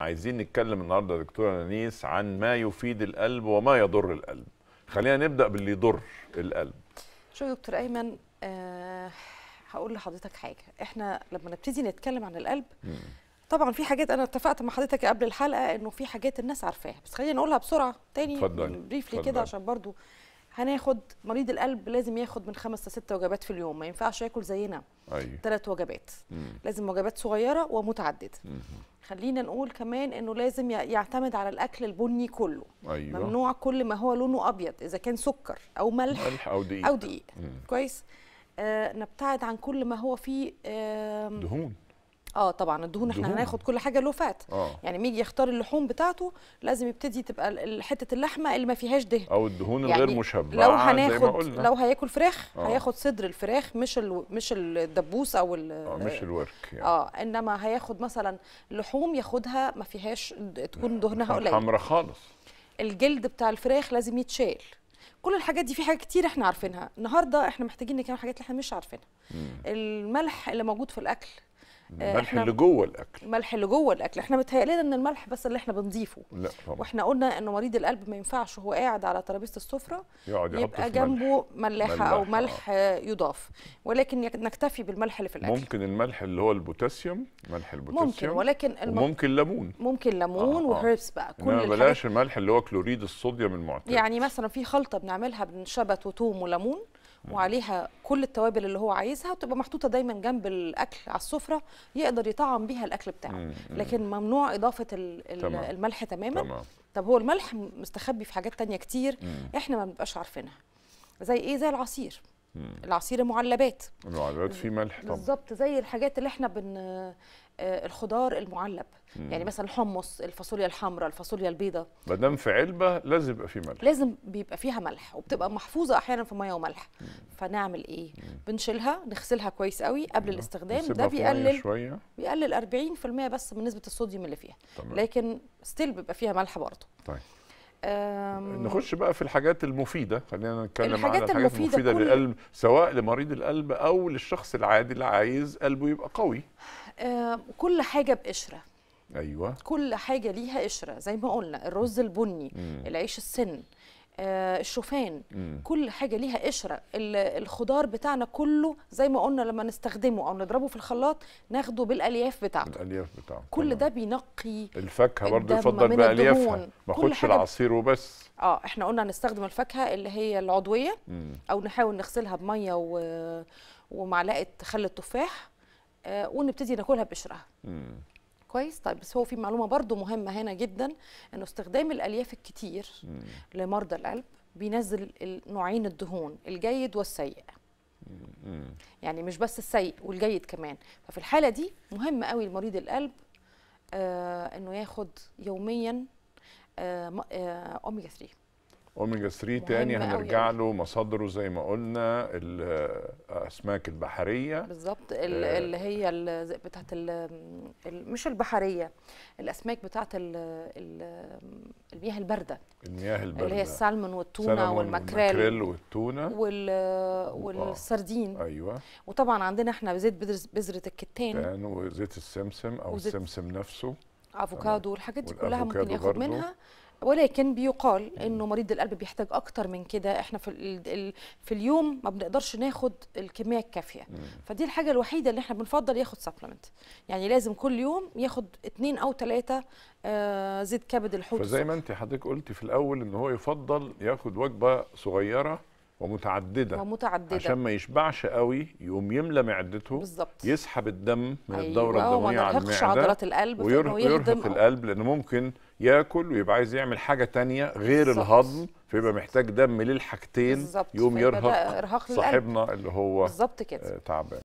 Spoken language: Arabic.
عايزين نتكلم النهارده يا دكتور عن ما يفيد القلب وما يضر القلب خلينا نبدا باللي يضر القلب شوف يا دكتور ايمن أه هقول لحضرتك حاجه احنا لما نبتدي نتكلم عن القلب طبعا في حاجات انا اتفقت مع حضرتك قبل الحلقه انه في حاجات الناس عارفاها بس خلينا نقولها بسرعه تاني بريفلي كده عشان برضو هناخد مريض القلب لازم ياخد من خمس لست وجبات في اليوم ما ينفعش ياكل زينا أيوة. ثلاث وجبات مم. لازم وجبات صغيره ومتعدده مم. خلينا نقول كمان انه لازم يعتمد على الاكل البني كله أيوة. ممنوع كل ما هو لونه ابيض اذا كان سكر او ملح, ملح او دقيق او دقيق كويس آه نبتعد عن كل ما هو فيه آه دهون اه طبعا الدهون احنا دهون. هناخد كل حاجه له فات آه. يعني ميجي يختار اللحوم بتاعته لازم يبتدي تبقى حته اللحمه اللي ما فيهاش دهن او الدهون يعني الغير مشبعه لو هناخد لو هياكل فراخ آه. هياخد صدر الفراخ مش ال... مش الدبوس او ال... آه مش الورك يعني. اه انما هياخد مثلا لحوم ياخدها ما فيهاش تكون آه، دهنها قليل حمرا خالص الجلد بتاع الفراخ لازم يتشال كل الحاجات دي في حاجات كتير احنا عارفينها النهارده احنا محتاجين نكمل حاجات اللي احنا مش عارفينها الملح اللي موجود في الاكل الملح آه، اللي جوه الاكل الملح اللي جوه الاكل احنا متهيألنا ان الملح بس اللي احنا بنضيفه لا طبعا. واحنا قلنا انه مريض القلب ما ينفعش وهو قاعد على ترابيزه السفره يقعد يبقى جنبه ملح. ملحه او آه. ملح آه. يضاف ولكن نكتفي بالملح اللي في الاكل ممكن الملح اللي هو البوتاسيوم ملح البوتاسيوم ممكن ولكن الم... ممكن ليمون ممكن ليمون آه. آه. وهيربس بقى كل الحاجات بلاش الملح اللي هو كلوريد الصوديوم المعتاد يعني مثلا في خلطه بنعملها بنشبت وتوم وليمون وعليها كل التوابل اللي هو عايزها وتبقى محطوطه دايما جنب الاكل على السفره يقدر يطعم بيها الاكل بتاعه لكن ممنوع اضافه الملح تماما تمام. طب هو الملح مستخبي في حاجات تانية كتير احنا ما بنبقاش عارفينها زي ايه زي العصير العصير المعلبات المعلبات فيه ملح طبعا بالظبط زي الحاجات اللي احنا بن آه، الخضار المعلب مم. يعني مثلا الحمص الفاصوليا الحمراء الفاصوليا البيضاء ما دام في علبه لازم يبقى فيه ملح لازم بيبقى فيها ملح وبتبقى محفوظه احيانا في ميه وملح مم. فنعمل ايه مم. بنشيلها نغسلها كويس قوي قبل مم. أيوة. الاستخدام ده بيقلل شوية. بيقلل 40% بس من نسبه الصوديوم اللي فيها طبعا. لكن ستيل بيبقى فيها ملح برضه طيب نخش بقى في الحاجات المفيده خلينا نتكلم عن الحاجات المفيده, المفيدة للقلب سواء لمريض القلب او للشخص العادي اللي عايز قلبه يبقى قوي كل حاجه بقشره ايوه كل حاجه ليها قشره زي ما قلنا الرز البني مم. العيش السن آه، الشوفان مم. كل حاجه ليها قشره الخضار بتاعنا كله زي ما قلنا لما نستخدمه او نضربه في الخلاط ناخده بالالياف بتاعته الالياف بتاعته كل ده بينقي الفاكهه برضه يفضل باليافها ما اخدش العصير وبس اه احنا قلنا هنستخدم الفاكهه اللي هي العضويه مم. او نحاول نغسلها بميه و... ومعلقه خل التفاح آه ونبتدي ناكلها بقشرها كويس طيب بس هو في معلومه برضو مهمه هنا جدا انه استخدام الالياف الكتير مم. لمرضى القلب بينزل نوعين الدهون الجيد والسيء يعني مش بس السيء والجيد كمان ففي الحاله دي مهم قوي لمريض القلب آه انه ياخد يوميا آه آه اوميجا 3 اوميجا 3 تاني يعني. هنرجع له مصادره زي ما قلنا الاسماك البحريه بالظبط آه. اللي هي بتاعت مش البحريه الاسماك بتاعت المياه البارده المياه البارده اللي هي السالمون والتونه والماكريل والتونه وال آه. والسردين ايوه وطبعا عندنا احنا زيت بذره الكتان وزيت السمسم او السمسم نفسه افوكادو والحاجات دي كلها ممكن ياخد منها ولكن بيقال انه مريض القلب بيحتاج اكتر من كده احنا في في اليوم ما بنقدرش ناخد الكميه الكافيه فدي الحاجه الوحيده اللي احنا بنفضل ياخد سبلمنت يعني لازم كل يوم ياخد اثنين او ثلاثه آه، زيت كبد الحوت فزي ما انت حضرتك قلتي في الاول ان هو يفضل ياخد وجبه صغيره ومتعدده ومتعدده عشان ما يشبعش قوي يقوم يملى معدته بالظبط يسحب الدم من أيوة الدوره الدمويه على المعده وما عضلات القلب ويرهق القلب لان ممكن ياكل ويبقى عايز يعمل حاجه تانية غير بالزبط. الهضم فيبقى محتاج دم للحاجتين يقوم يرهق صاحبنا اللي هو بالظبط كده آه، تعبان